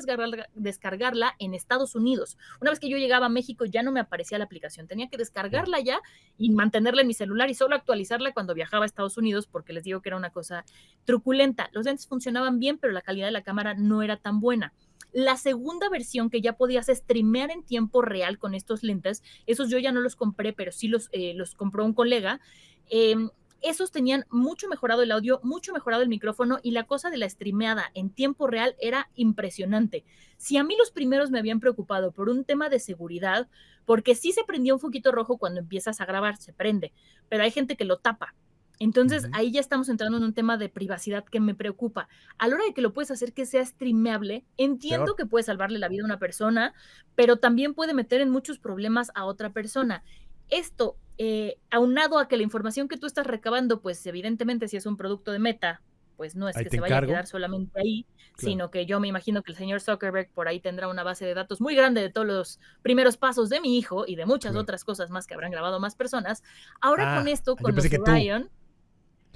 Speaker 1: descargarla en Estados Unidos. Una vez que yo llegaba a México ya no me aparecía la aplicación, tenía que descargarla ya y mantenerla en mi celular y solo actualizarla cuando viajaba a Estados Unidos porque les digo que era una cosa truculenta. Los lentes funcionaban bien, pero la calidad de la cámara no era tan buena. La segunda versión que ya podías streamear en tiempo real con estos lentes, esos yo ya no los compré, pero sí los, eh, los compró un colega. Em, esos tenían mucho mejorado el audio, mucho mejorado el micrófono y la cosa de la streameada en tiempo real era impresionante. Si a mí los primeros me habían preocupado por un tema de seguridad, porque sí se prendía un foquito rojo cuando empiezas a grabar, se prende, pero hay gente que lo tapa. Entonces ahí ya estamos entrando en un tema de privacidad que me preocupa. A la hora de que lo puedes hacer que sea streameable, entiendo que puede salvarle la vida a una persona, pero también puede meter en muchos problemas a otra persona. Esto, eh, aunado a que la información que tú estás recabando, pues evidentemente si es un producto de meta, pues no es que se vaya a quedar solamente ahí, sino que yo me imagino que el señor Zuckerberg por ahí tendrá una base de datos muy grande de todos los primeros pasos de mi hijo y de muchas otras cosas más que habrán grabado más personas. Ahora ah, con esto, con los Ryan...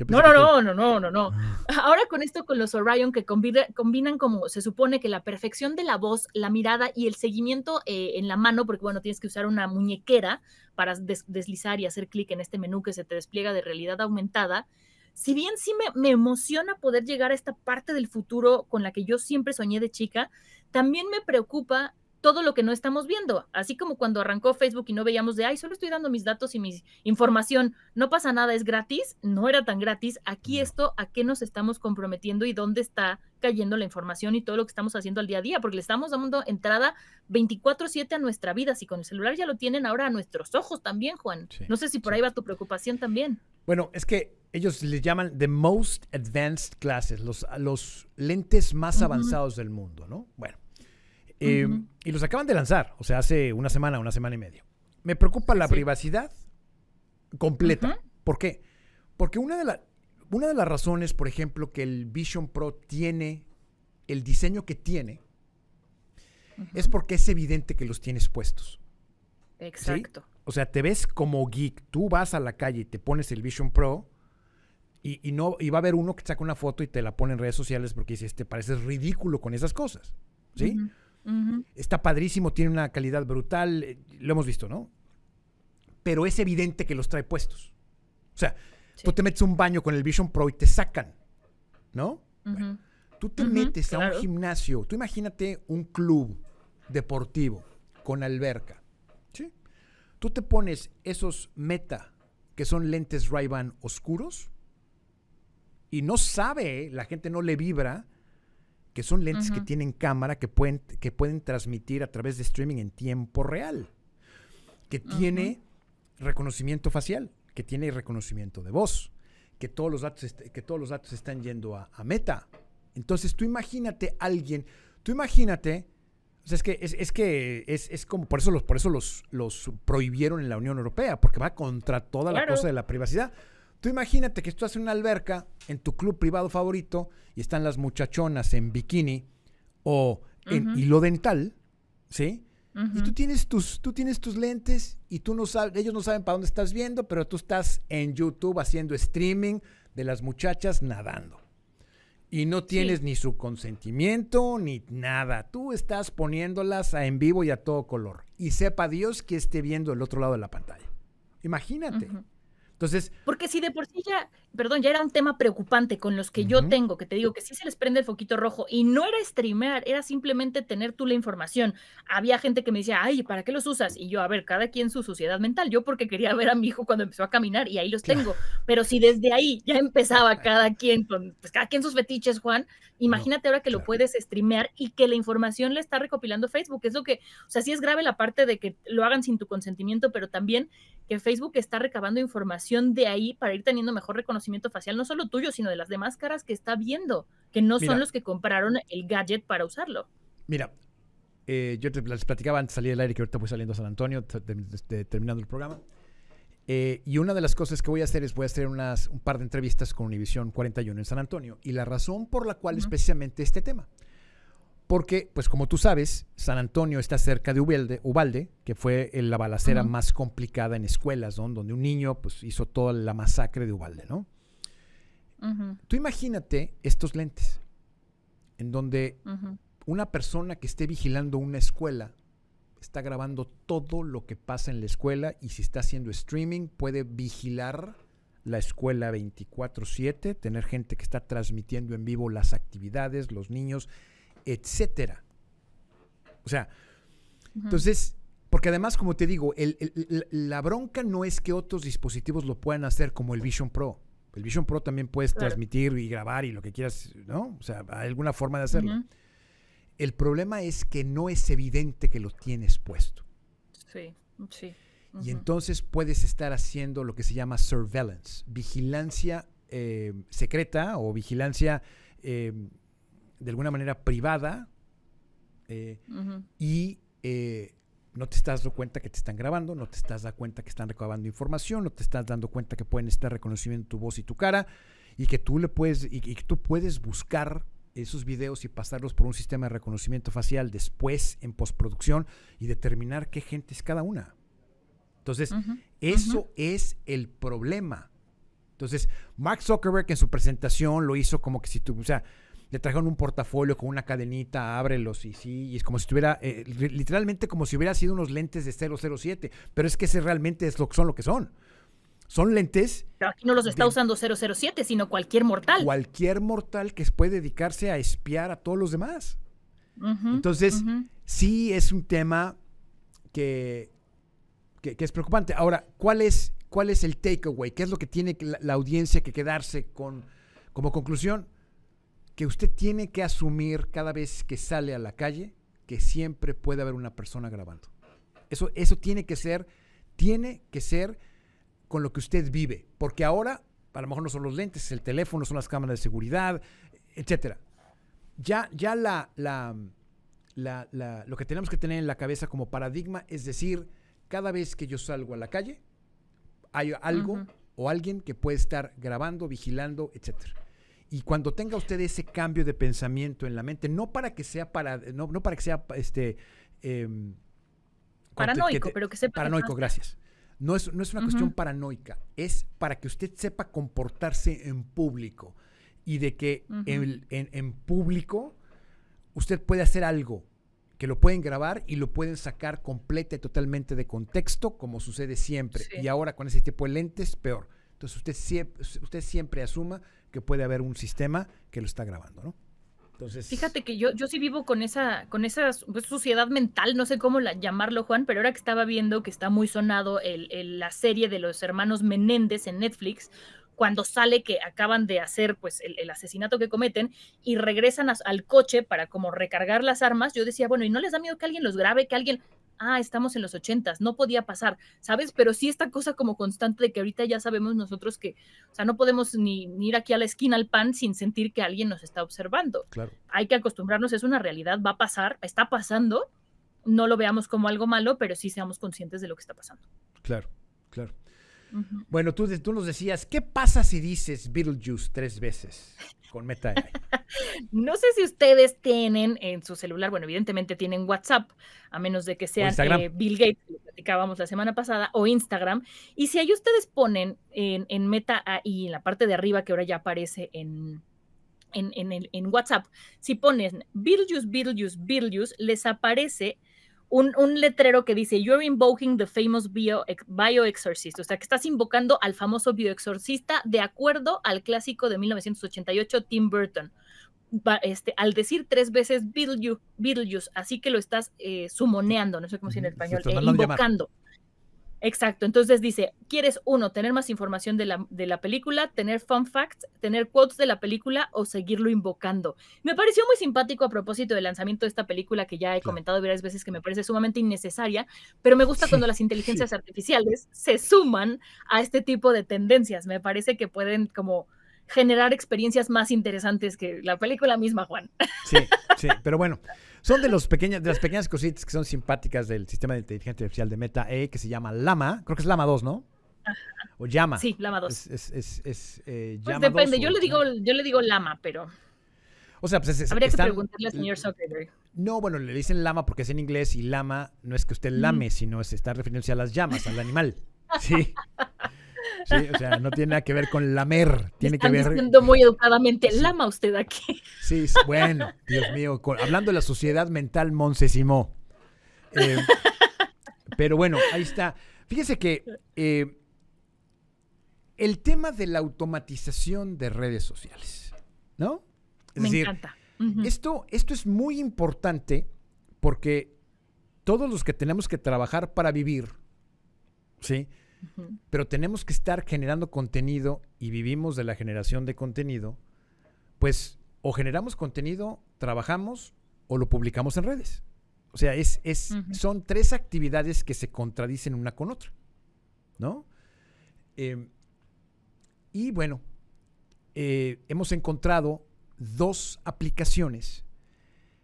Speaker 1: No, no, no, no, no, ah. no, Ahora con esto con los Orion que combinan como se supone que la perfección de la voz, la mirada y el seguimiento eh, en la mano, porque bueno, tienes que usar una muñequera para deslizar y hacer clic en este menú que se te despliega de realidad aumentada. Si bien sí me, me emociona poder llegar a esta parte del futuro con la que yo siempre soñé de chica, también me preocupa todo lo que no estamos viendo. Así como cuando arrancó Facebook y no veíamos de, ay, solo estoy dando mis datos y mi información, no pasa nada, es gratis, no era tan gratis. Aquí esto, ¿a qué nos estamos comprometiendo y dónde está cayendo la información y todo lo que estamos haciendo al día a día? Porque le estamos dando entrada 24/7 a nuestra vida. Si con el celular ya lo tienen, ahora a nuestros ojos también, Juan. no sé si por ahí va tu preocupación también.
Speaker 2: Bueno, es que ellos les llaman the most advanced classes, los, lentes más avanzados del mundo, ¿no? Bueno. Em, y los acaban de lanzar, o sea, hace una semana, una semana y media. Me preocupa la privacidad completa. ¿Por qué? Porque una de, una de las razones, por ejemplo, que el Vision Pro tiene el diseño que tiene, es porque es evidente que los tienes puestos. Exacto. O sea, te ves como geek, tú vas a la calle y te pones el Vision Pro y, no, y va a haber uno que saca una foto y te la pone en redes sociales porque dice, este parece ridículo con esas cosas. ¿Sí? Está padrísimo, tiene una calidad brutal, eh, lo hemos visto, ¿no? Pero es evidente que los trae puestos. O sea, tú te metes un baño con el Vision Pro y te sacan, ¿no? tú te metes a un gimnasio, tú imagínate un club deportivo con alberca, ¿sí? Tú te pones esos meta, que son lentes ray oscuros, y no sabe, la gente no le vibra que son lentes que tienen cámara que pueden, que pueden transmitir a través de streaming en tiempo real, que tiene reconocimiento facial, que tiene reconocimiento de voz, que todos los datos, que todos los datos están yendo a, meta. Entonces tú imagínate alguien, tú imagínate, o sea, es que es, que es, como por eso los por eso los los prohibieron en la Unión Europea porque va contra toda la cosa de la privacidad. Tú imagínate que estás en una alberca en tu club privado favorito y están las muchachonas en bikini o en hilo dental, ¿sí? Y tú tienes tus tú tienes tus lentes y tú no sabes, ellos no saben para dónde estás viendo, pero tú estás en YouTube haciendo streaming de las muchachas nadando. Y no tienes ni su consentimiento ni nada. Tú estás poniéndolas en vivo y a todo color. Y sepa Dios que esté viendo el otro lado de la pantalla.
Speaker 1: Imagínate. Entonces. Porque si de por sí ya perdón, ya era un tema preocupante con los que yo tengo, que te digo que sí se les prende el foquito rojo y no era streamear, era simplemente tener tú la información. Había gente que me decía, ay, ¿para qué los usas? Y yo, a ver, cada quien su sociedad mental. Yo porque quería ver a mi hijo cuando empezó a caminar y ahí los tengo. Pero si desde ahí ya empezaba cada quien pues cada quien sus fetiches, Juan, imagínate ahora que lo puedes streamear y que la información le está recopilando Facebook. Es lo que, o sea, sí es grave la parte de que lo hagan sin tu consentimiento, pero también que Facebook está recabando información de ahí para ir teniendo mejor reconocimiento facial, no solo tuyo, sino de las demás caras que está viendo, que no son los que compraron el gadget para usarlo.
Speaker 2: Mira, eh, yo te les platicaba antes de salir del aire que ahorita voy saliendo a San Antonio, terminando el programa. Eh, y una de las cosas que voy a hacer es voy a hacer un par de entrevistas con Univision 41 en San Antonio. Y la razón por la cual especialmente este tema. Porque, pues como tú sabes, San Antonio está cerca de Ubalde, Ubalde que fue la balacera más complicada en escuelas, donde un niño pues, hizo toda la masacre de Ubalde, ¿no? Tú imagínate estos lentes, en donde una persona que esté vigilando una escuela está grabando todo lo que pasa en la escuela y si está haciendo streaming puede vigilar la escuela 24/7, tener gente que está transmitiendo en vivo las actividades, los niños, etcétera. O sea, entonces porque además, como te digo, la bronca no es que otros dispositivos lo puedan hacer como el Vision Pro. El Vision Pro también puedes transmitir y grabar y lo que quieras, ¿no? O sea, hay alguna forma de hacerlo. El problema es que no es evidente que lo tienes puesto.
Speaker 1: Sí, sí. Y
Speaker 2: entonces puedes estar haciendo lo que se llama surveillance, vigilancia eh, secreta o vigilancia eh, de alguna manera privada eh, y no te estás dando cuenta que te están grabando, no te estás dando cuenta que están recabando información, no te estás dando cuenta que pueden estar reconociendo tu voz y tu cara y que tú le puedes y, tú puedes buscar esos videos y pasarlos por un sistema de reconocimiento facial después en postproducción y determinar qué gente es cada una. Entonces, eso es el problema. Entonces, Mark Zuckerberg en su presentación lo hizo como que si tú, o sea, le trajeron un portafolio con una cadenita, ábrelos y sí, y es como si estuviera, eh, literalmente como si hubiera sido unos lentes de 007, pero es que ese realmente es lo, que son lo que son. Son lentes. aquí no los está usando 007, sino cualquier mortal. Cualquier mortal que puede dedicarse a espiar a todos los demás. Entonces, sí es un tema que, que, es preocupante. Ahora, ¿cuál es, cuál es el takeaway? ¿Qué es lo que tiene la, la audiencia que quedarse con como conclusión? que usted tiene que asumir cada vez que sale a la calle que siempre puede haber una persona grabando. Eso, eso tiene que ser, tiene que ser con lo que usted vive, porque ahora a lo mejor no son los lentes, el teléfono, son las cámaras de seguridad, etcétera. Ya, ya la, la, lo que tenemos que tener en la cabeza como paradigma es decir, cada vez que yo salgo a la calle, hay algo o alguien que puede estar grabando, vigilando, etcétera. Y cuando tenga usted ese cambio de pensamiento en la mente, no para que sea para, no, para que sea este em, paranoico, pero que sepa. Paranoico, gracias. No es, no es una cuestión paranoica, es para que usted sepa comportarse en público y de que en, público usted puede hacer algo, que lo pueden grabar y lo pueden sacar completa y totalmente de contexto, como sucede siempre. Y ahora con ese tipo de lentes, peor. Entonces usted siempre, usted siempre asuma que puede haber un sistema que lo está grabando, ¿no? Entonces... Fíjate
Speaker 1: que yo, yo sí vivo con esa, con esa suciedad mental, no sé cómo llamarlo, Juan, pero ahora que estaba viendo que está muy sonado la serie de los hermanos Menéndez en Netflix, cuando sale que acaban de hacer pues el, asesinato que cometen y regresan al coche para como recargar las armas, yo decía, bueno, ¿y no les da miedo que alguien los grabe, que alguien ah, estamos en los ochentas, no podía pasar, ¿sabes? Pero sí esta cosa como constante de que ahorita ya sabemos nosotros que, o sea, no podemos ni, ni, ir aquí a la esquina al pan sin sentir que alguien nos está observando. Claro. Hay que acostumbrarnos, es una realidad, va a pasar, está pasando, no lo veamos como algo malo, pero sí seamos conscientes de lo que está pasando.
Speaker 2: Claro, claro. Bueno, tú, tú nos decías, ¿qué pasa si dices Beetlejuice tres veces con Meta
Speaker 1: no sé si ustedes tienen en su celular, bueno, evidentemente tienen WhatsApp, a menos de que sean eh, Bill Gates, lo platicábamos la semana pasada, o Instagram. Y si ahí ustedes ponen en, Meta y en la parte de arriba que ahora ya aparece en, en, en, ponen WhatsApp, si Bill Beetlejuice, Bill Beetlejuice, les aparece un, letrero que dice, You're invoking the famous bioexorcist, bio o sea, que estás invocando al famoso bioexorcista de acuerdo al clásico de 1988, Tim Burton. Este, al decir tres veces Bill you así que lo estás eh, sumoneando, no sé cómo se dice en español, eh, invocando. Exacto, entonces dice, ¿quieres uno, tener más información de la, de la, película, tener fun facts, tener quotes de la película o seguirlo invocando? Me pareció muy simpático a propósito del lanzamiento de esta película que ya he comentado varias veces que me parece sumamente innecesaria, pero me gusta cuando las inteligencias artificiales se suman a este tipo de tendencias, me parece que pueden como generar experiencias más interesantes que la película misma, Juan.
Speaker 2: Sí, sí, pero bueno, son de, los pequeños, de las pequeñas cositas que son simpáticas del sistema de inteligencia artificial de Meta E, que se llama Lama, creo que es Lama 2, ¿no? O llama. Sí, lama 2. Es, es, eh, pues depende, yo, le digo,
Speaker 1: yo le digo lama, pero...
Speaker 2: O sea, pues Habría que preguntarle al señor Zuckerberg. No, bueno, le dicen lama porque es en inglés y lama no es que usted mm. lame, sino se está refiriéndose a las llamas, al animal. Sí. Sí, o sea, no tiene nada que ver con lamer, tiene que ver...
Speaker 1: Diciendo muy educadamente, lama usted aquí.
Speaker 2: Sí, bueno, Dios mío, hablando de la sociedad mental, Monsesimó. Eh, pero bueno, ahí está. Fíjese que eh, el tema de la automatización de redes sociales, ¿no? Es Me encanta. esto, esto es muy importante porque todos los que tenemos que trabajar para vivir, ¿sí? Pero tenemos que estar generando contenido y vivimos de la generación de contenido, pues o generamos contenido, trabajamos o lo publicamos en redes. O sea, es, es, son tres actividades que se contradicen una con otra, ¿no? Em, y bueno, eh, hemos encontrado dos aplicaciones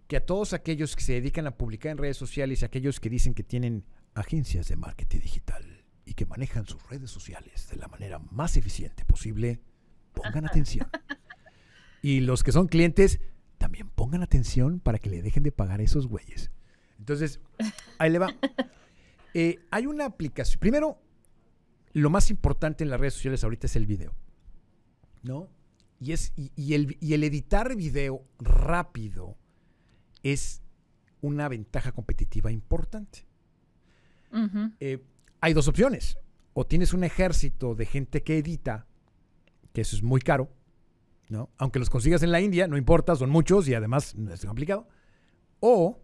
Speaker 2: que a todos aquellos que se dedican a publicar en redes sociales, aquellos que dicen que tienen agencias de marketing digital, que manejan sus redes sociales de la manera más eficiente posible, pongan atención. Y los que son clientes, también pongan atención para que le dejen de pagar esos güeyes. Entonces, ahí le va. Eh, hay una aplicación. Primero, lo más importante en las redes sociales ahorita es el video. ¿No? Y, es, y, el, y el editar video rápido es una ventaja competitiva importante hay dos opciones. O tienes un ejército de gente que edita, que eso es muy caro, ¿no? Aunque los consigas en la India, no importa, son muchos y además es complicado. O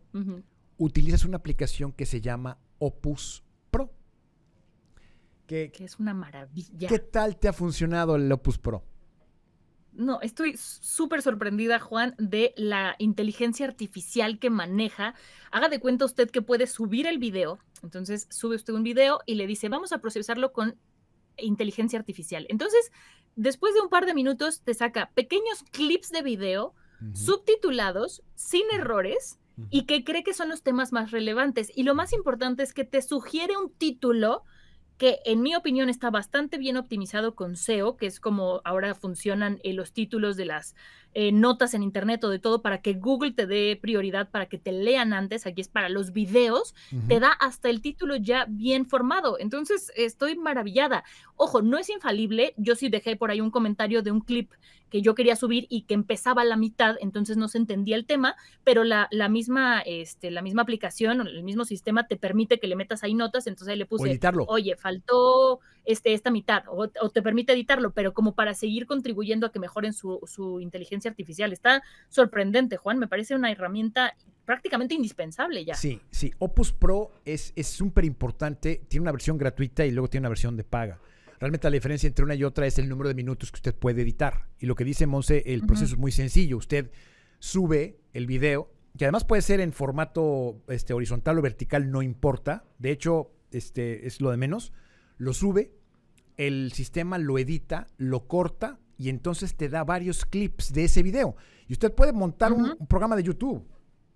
Speaker 2: utilizas una aplicación que se llama Opus Pro. Que, que es
Speaker 1: una maravilla. ¿Qué
Speaker 2: tal te ha funcionado el Opus Pro?
Speaker 1: No, estoy súper sorprendida, Juan, de la inteligencia artificial que maneja. Haga de cuenta usted que puede subir el video. Entonces, sube usted un video y le dice, vamos a procesarlo con inteligencia artificial. Entonces, después de un par de minutos, te saca pequeños clips de video subtitulados, sin errores, y que cree que son los temas más relevantes. Y lo más importante es que te sugiere un título que en mi opinión está bastante bien optimizado con SEO, que es como ahora funcionan eh, los títulos de las eh, notas en internet o de todo para que Google te dé prioridad, para que te lean antes, aquí es para los videos, te da hasta el título ya bien formado. Entonces, estoy maravillada. Ojo, no es infalible, yo sí dejé por ahí un comentario de un clip que yo quería subir y que empezaba a la mitad, entonces no se entendía el tema, pero la, la misma, este, la misma aplicación o el mismo sistema te permite que le metas ahí notas, entonces ahí le puse, oye, faltó este, esta mitad o, te permite editarlo, pero como para seguir contribuyendo a que mejoren su, inteligencia artificial. Está sorprendente, Juan, me parece una herramienta prácticamente indispensable ya. Sí,
Speaker 2: sí, Opus Pro es súper importante, tiene una versión gratuita y luego tiene una versión de paga. Realmente la diferencia entre una y otra es el número de minutos que usted puede editar. Y lo que dice Monse, el proceso es muy sencillo. Usted sube el video, que además puede ser en formato este, horizontal o vertical, no importa. De hecho, este, es lo de menos. Lo sube, el sistema lo edita, lo corta y entonces te da varios clips de ese video. Y usted puede montar un, programa de YouTube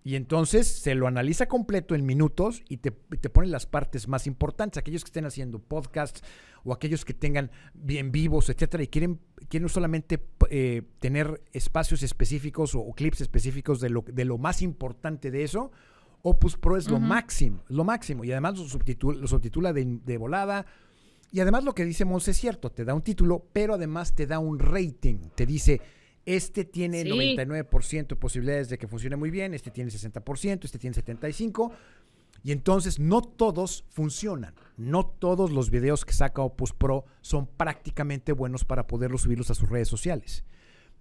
Speaker 2: y entonces se lo analiza completo en minutos y te, te pone las partes más importantes, aquellos que estén haciendo podcasts o aquellos que tengan bien vivos, etcétera, y quieren, quieren solamente eh, tener espacios específicos o, clips específicos de lo, de lo más importante de eso. Opus Pro es lo máximo, lo máximo. Y además lo, subtitula de, de volada, y además lo que dice Mons es cierto, te da un título, pero además te da un rating, te dice... Este tiene 99% de posibilidades de que funcione muy bien, este tiene 60%, este tiene 75%. Y entonces no todos funcionan. No todos los videos que saca Opus Pro son prácticamente buenos para poderlos subirlos a sus redes sociales.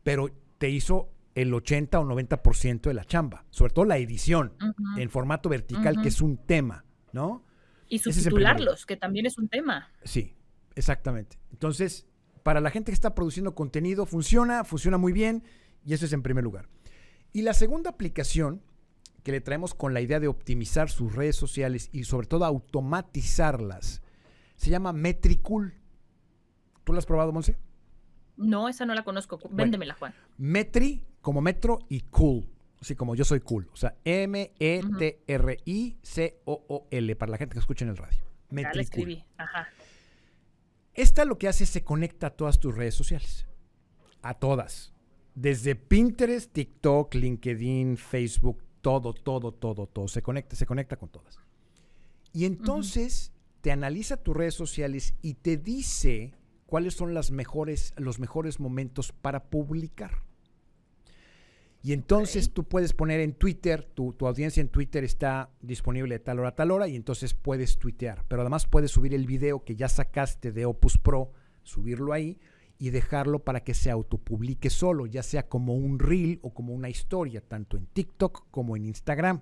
Speaker 2: Pero te hizo el 80 o 90% de la chamba, sobre todo la edición en formato vertical, que es un tema, ¿no?
Speaker 1: Y subtitularlos, que también es un tema.
Speaker 2: Sí, exactamente. Entonces, para la gente que está produciendo contenido, funciona, funciona muy bien, y eso es en primer lugar. Y la segunda aplicación que le traemos con la idea de optimizar sus redes sociales y sobre todo automatizarlas, se llama Metricool. ¿Tú la has probado, Monse?
Speaker 1: No, esa no la conozco. Véndemela, Juan.
Speaker 2: metri, como metro, y cool, Sí, como yo soy cool. O sea, M-E-T-R-I-C-O-O-L, para la gente que escucha en el radio. Metricool. Ajá. Esta lo que hace es se conecta a todas tus redes sociales. A todas. Desde Pinterest, TikTok, LinkedIn, Facebook, todo, todo, todo, todo. Se conecta, se conecta con todas. Y entonces te analiza tus redes sociales y te dice cuáles son las mejores, los mejores momentos para publicar. Y entonces tú puedes poner en Twitter, tu, audiencia en Twitter está disponible de tal hora a tal hora y entonces puedes tuitear. Pero además puedes subir el video que ya sacaste de Opus Pro, subirlo ahí y dejarlo para que se autopublique solo, ya sea como un reel o como una historia, tanto en TikTok como en Instagram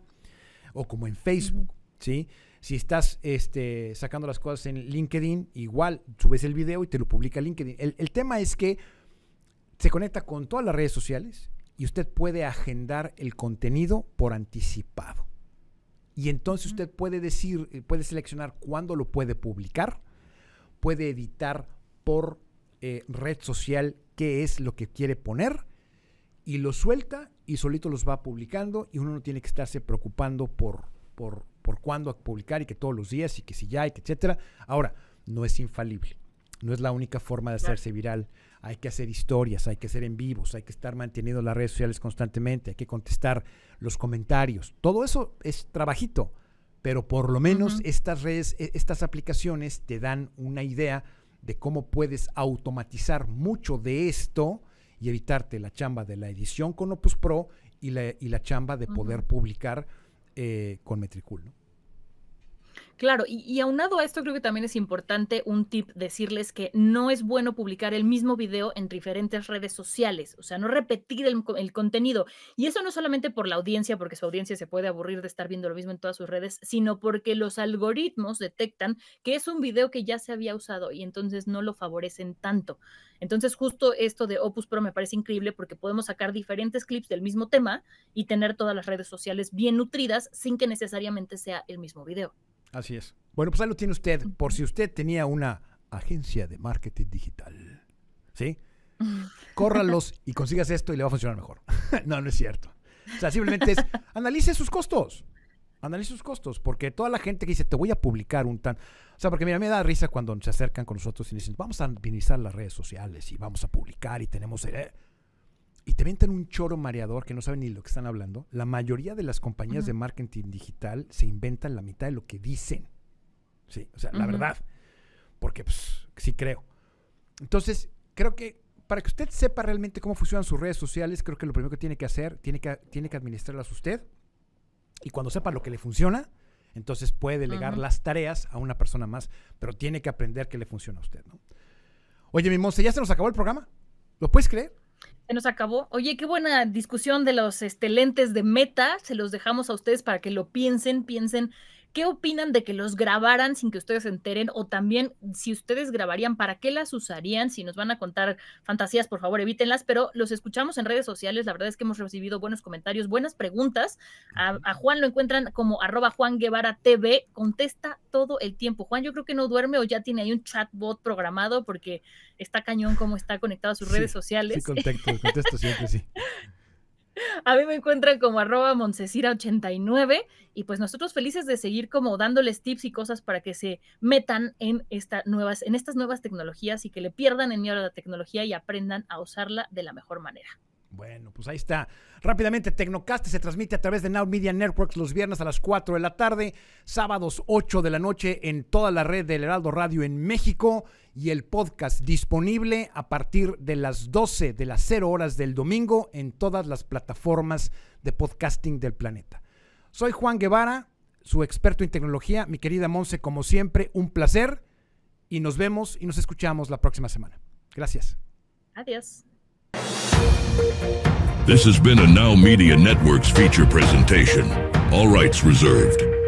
Speaker 2: o como en Facebook, Si estás este, sacando las cosas en LinkedIn, igual subes el video y te lo publica LinkedIn. el tema es que se conecta con todas las redes sociales y usted puede agendar el contenido por anticipado. Y entonces usted puede decir, eh, puede seleccionar cuándo lo puede publicar, puede editar por eh, red social qué es lo que quiere poner y lo suelta y solito los va publicando y uno no tiene que estarse preocupando por, por, cuándo publicar y que todos los días y que si ya y que etcétera. Ahora, no es infalible, no es la única forma de hacerse viral hay que hacer historias, hay que hacer en vivos, hay que estar manteniendo las redes sociales constantemente, hay que contestar los comentarios. Todo eso es trabajito, pero por lo menos estas redes, e, estas aplicaciones te dan una idea de cómo puedes automatizar mucho de esto y evitarte la chamba de la edición con Opus Pro y la, la chamba de poder publicar eh, con Metricool.
Speaker 1: Claro, y, aunado a esto creo que también es importante un tip decirles que no es bueno publicar el mismo video en diferentes redes sociales, o sea, no repetir el, el, contenido. Y eso no solamente por la audiencia, porque su audiencia se puede aburrir de estar viendo lo mismo en todas sus redes, sino porque los algoritmos detectan que es un video que ya se había usado y entonces no lo favorecen tanto. Entonces justo esto de Opus Pro me parece increíble porque podemos sacar diferentes clips del mismo tema y tener todas las redes sociales bien nutridas sin que necesariamente sea el mismo video.
Speaker 2: Así es. Bueno, pues ahí lo tiene usted, por si usted tenía una agencia de marketing digital. ¿Sí? Córralos y consigas esto y le va a funcionar mejor. no, no es cierto. O sea, simplemente es analice sus costos. Analice sus costos, porque toda la gente que dice, te voy a publicar un tan... O sea, porque mira, me da risa cuando se acercan con nosotros y dicen, vamos a administrar las redes sociales y vamos a publicar y tenemos... Eh, y te venden un choro mareador que no saben ni lo que están hablando, la mayoría de las compañías de marketing digital se inventan la mitad de lo que dicen. Sí, o sea, la verdad. Porque pues, sí creo. Entonces, creo que para que usted sepa realmente cómo funcionan sus redes sociales, creo que lo primero que tiene que hacer, tiene que, tiene que administrarlas usted. Y cuando sepa lo que le funciona, entonces puede delegar las tareas a una persona más, pero tiene que aprender que le funciona a usted, ¿no? Oye, mi monse, ¿ya se nos acabó el programa? ¿Lo puedes creer?
Speaker 1: Se nos acabó. Oye, qué buena discusión de los este, lentes de meta. Se los dejamos a ustedes para que lo piensen, piensen ¿Qué opinan de que los grabaran sin que ustedes se enteren? O también, si ustedes grabarían, ¿para qué las usarían? Si nos van a contar fantasías, por favor, evítenlas, pero los escuchamos en redes sociales. La verdad es que hemos recibido buenos comentarios, buenas preguntas. A, Juan lo encuentran como arroba Juan TV. Contesta todo el tiempo. Juan, yo creo que no duerme o ya tiene ahí un chatbot programado porque está cañón cómo está conectado a sus redes sociales. Sí,
Speaker 2: contesto siempre, sí.
Speaker 1: A mí me encuentran como arroba 89 y pues nosotros felices de seguir como dándoles tips y cosas para que se metan en, estas nuevas tecnologías y que le pierdan en miedo a la tecnología y aprendan a usarla de la mejor manera.
Speaker 2: Bueno, pues ahí está. Rápidamente, Tecnocast se transmite a través de Now Media Networks los viernes a las 4 de la tarde, sábados 8 de la noche en toda la red del Heraldo Radio en México y el podcast disponible a partir de las 12 de las 0 horas del domingo en todas las plataformas de podcasting del planeta. Soy Juan Guevara, su experto en tecnología. Mi querida Monse, como siempre, un placer y nos vemos y nos escuchamos la próxima semana. Gracias. Adiós.
Speaker 1: This has been Now Media Networks feature presentation. All rights reserved.